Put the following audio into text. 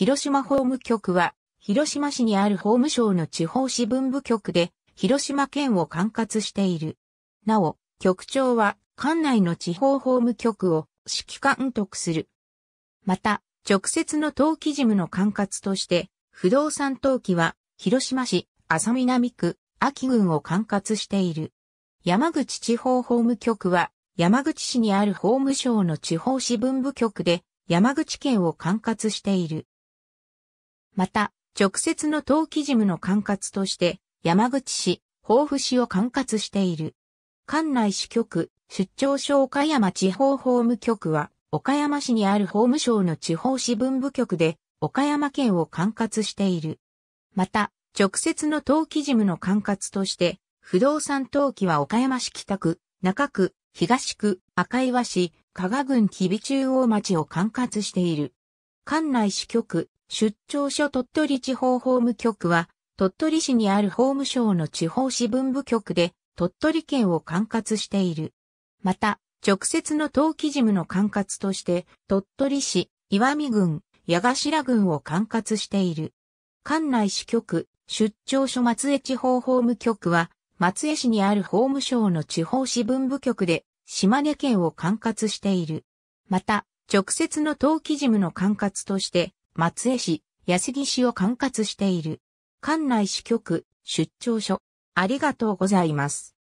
広島法務局は、広島市にある法務省の地方支分部局で、広島県を管轄している。なお、局長は、管内の地方法務局を指揮監督する。また、直接の登記事務の管轄として、不動産登記は、広島市、安佐南区、秋郡を管轄している。山口地方法務局は、山口市にある法務省の地方支分部局で、山口県を管轄している。また、直接の登記事務の管轄として、山口市、防府市を管轄している。管内支局、出張所岡山地方法務局は、岡山市にある法務省の地方支分部局で、岡山県を管轄している。また、直接の登記事務の管轄として、不動産登記は岡山市北区、中区、東区、赤岩市、加賀郡吉備中央町を管轄している。管内支局、出張所鳥取地方法務局は、鳥取市にある法務省の地方支分部局で、鳥取県を管轄している。また、直接の登記事務の管轄として、鳥取市、岩見郡、八頭郡を管轄している。管内支局、出張所松江地方法務局は、松江市にある法務省の地方支分部局で、島根県を管轄している。また、直接の登記事務の管轄として、松江市、安木市を管轄している。館内支局、出張所。ありがとうございます。